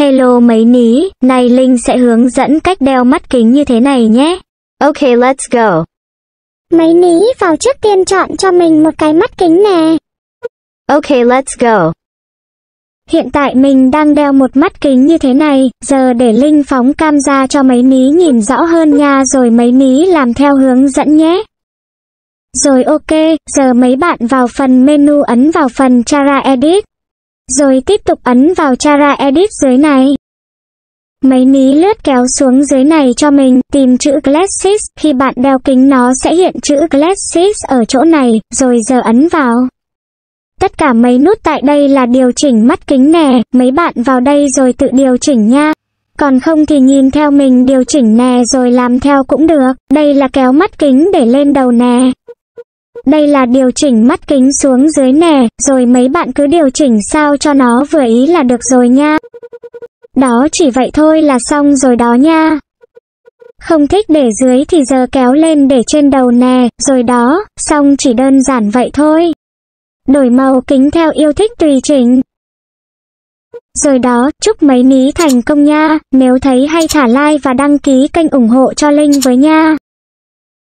Hello mấy ní, này Linh sẽ hướng dẫn cách đeo mắt kính như thế này nhé. Ok, let's go. Mấy ní vào trước tiên chọn cho mình một cái mắt kính nè. Ok, let's go. Hiện tại mình đang đeo một mắt kính như thế này, giờ để Linh phóng cam ra cho mấy ní nhìn rõ hơn nha rồi mấy ní làm theo hướng dẫn nhé. Rồi ok, giờ mấy bạn vào phần menu ấn vào phần Chara Edit rồi tiếp tục ấn vào Chara Edit dưới này. Mấy ní lướt kéo xuống dưới này cho mình, tìm chữ Glasses, khi bạn đeo kính nó sẽ hiện chữ Glasses ở chỗ này, rồi giờ ấn vào. Tất cả mấy nút tại đây là điều chỉnh mắt kính nè, mấy bạn vào đây rồi tự điều chỉnh nha. Còn không thì nhìn theo mình điều chỉnh nè rồi làm theo cũng được, đây là kéo mắt kính để lên đầu nè. Đây là điều chỉnh mắt kính xuống dưới nè, rồi mấy bạn cứ điều chỉnh sao cho nó vừa ý là được rồi nha. Đó chỉ vậy thôi là xong rồi đó nha. Không thích để dưới thì giờ kéo lên để trên đầu nè, rồi đó, xong chỉ đơn giản vậy thôi. Đổi màu kính theo yêu thích tùy chỉnh. Rồi đó, chúc mấy ní thành công nha, nếu thấy hay thả like và đăng ký kênh ủng hộ cho Linh với nha.